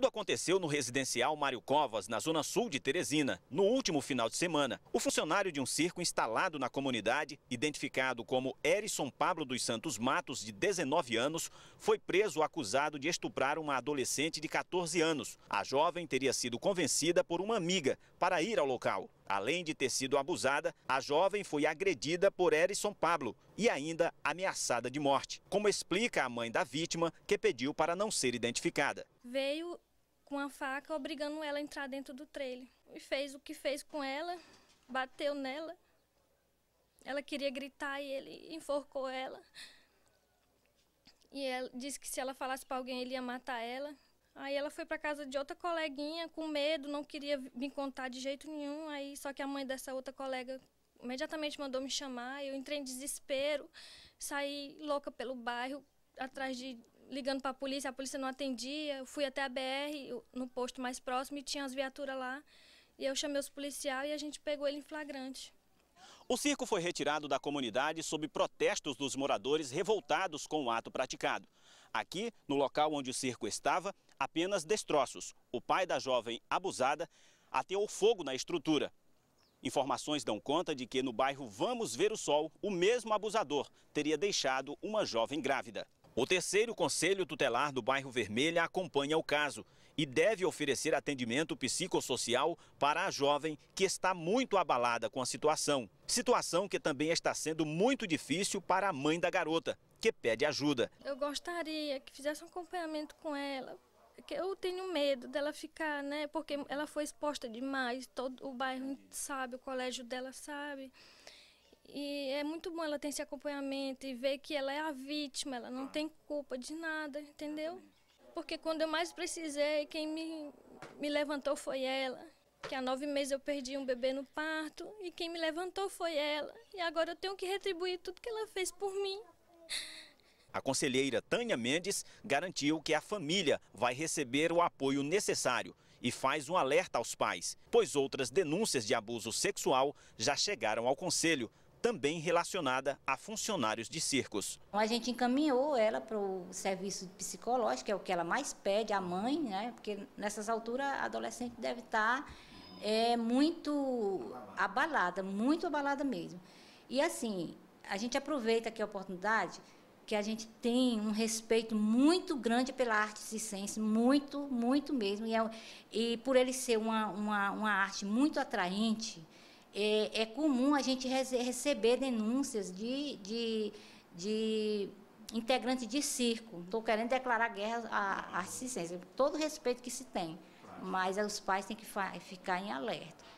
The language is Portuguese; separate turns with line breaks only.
Tudo aconteceu no residencial Mário Covas, na zona sul de Teresina, no último final de semana. O funcionário de um circo instalado na comunidade, identificado como Erison Pablo dos Santos Matos, de 19 anos, foi preso acusado de estuprar uma adolescente de 14 anos. A jovem teria sido convencida por uma amiga para ir ao local. Além de ter sido abusada, a jovem foi agredida por Erison Pablo e ainda ameaçada de morte, como explica a mãe da vítima, que pediu para não ser identificada.
Veio com a faca, obrigando ela a entrar dentro do trailer. E fez o que fez com ela, bateu nela. Ela queria gritar e ele enforcou ela. E ela disse que se ela falasse para alguém, ele ia matar ela. Aí ela foi para casa de outra coleguinha com medo, não queria me contar de jeito nenhum. Aí só que a mãe dessa outra colega imediatamente mandou me chamar. Eu entrei em desespero, saí louca pelo bairro atrás de ligando para a polícia, a polícia não atendia. Eu fui até a BR, no posto mais próximo, e tinha as viaturas lá. E eu chamei os policiais e a gente pegou ele em flagrante.
O circo foi retirado da comunidade sob protestos dos moradores revoltados com o ato praticado. Aqui, no local onde o circo estava, apenas destroços. O pai da jovem abusada ateou fogo na estrutura. Informações dão conta de que no bairro Vamos Ver o Sol, o mesmo abusador teria deixado uma jovem grávida. O terceiro Conselho Tutelar do Bairro Vermelha acompanha o caso e deve oferecer atendimento psicossocial para a jovem que está muito abalada com a situação. Situação que também está sendo muito difícil para a mãe da garota, que pede ajuda.
Eu gostaria que fizesse um acompanhamento com ela. porque eu tenho medo dela ficar, né? Porque ela foi exposta demais, todo o bairro sabe, o colégio dela sabe. E é muito bom ela ter esse acompanhamento e ver que ela é a vítima, ela não ah. tem culpa de nada, entendeu? Porque quando eu mais precisei, quem me, me levantou foi ela. Que há nove meses eu perdi um bebê no parto e quem me levantou foi ela. E agora eu tenho que retribuir tudo que ela fez por mim.
A conselheira Tânia Mendes garantiu que a família vai receber o apoio necessário e faz um alerta aos pais, pois outras denúncias de abuso sexual já chegaram ao conselho, também relacionada a funcionários de circos.
Então, a gente encaminhou ela para o serviço psicológico, que é o que ela mais pede, a mãe, né? porque nessas alturas a adolescente deve estar tá, é, muito abalada, muito abalada mesmo. E assim, a gente aproveita aqui a oportunidade que a gente tem um respeito muito grande pela arte circense, muito, muito mesmo. E, é, e por ele ser uma, uma, uma arte muito atraente, é, é comum a gente receber denúncias de, de, de de circo. Estou querendo declarar guerra à assistência, todo respeito que se tem, mas os pais têm que ficar em alerta.